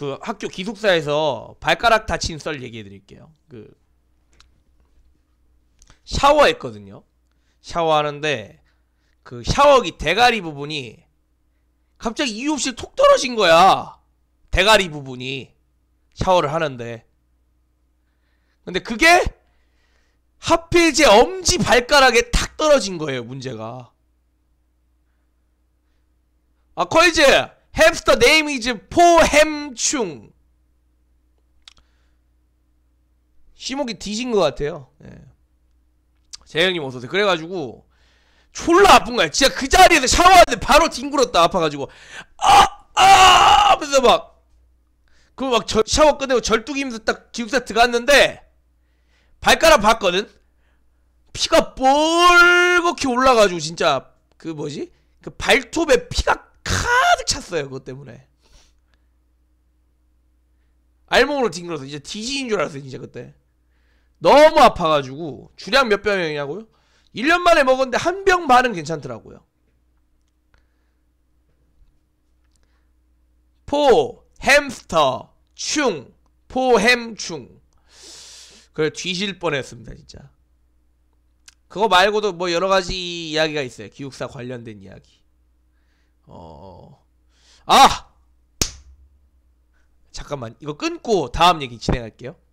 그 학교 기숙사에서 발가락 다친 썰 얘기해 드릴게요. 그 샤워했거든요. 샤워하는데 그 샤워기 대가리 부분이 갑자기 이유 없이 톡 떨어진 거야. 대가리 부분이 샤워를 하는데 근데 그게 하필 제 엄지 발가락에 탁 떨어진 거예요 문제가 아 커이즈 햄스터 네임 이즈 포햄충 시목이 뒤진 것 같아요 예. 재영님 어서오세요 그래가지고 졸라 아픈 거야 진짜 그 자리에서 샤워하는데 바로 뒹굴었다 아파가지고 아! 아! 하면서 막 그거 막 저, 샤워 끝내고 절뚝이면서 딱 기숙사 들어갔는데 발가락 봤거든? 피가 뻘겋게 올라가지고 진짜 그 뭐지? 그 발톱에 피가 가득 찼어요. 그것 때문에. 알몸으로 뒹굴어서 이제 디지인줄 알았어요. 진짜 그때. 너무 아파가지고 주량 몇 병이냐고요? 1년 만에 먹었는데 한 병 반은 괜찮더라고요. 포, 햄스터, 충, 포햄충. 그걸 뒤질 뻔했습니다, 진짜. 그거 말고도 뭐 여러 가지 이야기가 있어요. 기숙사 관련된 이야기. 어, 어... 아! 잠깐만 이거 끊고 다음 얘기 진행할게요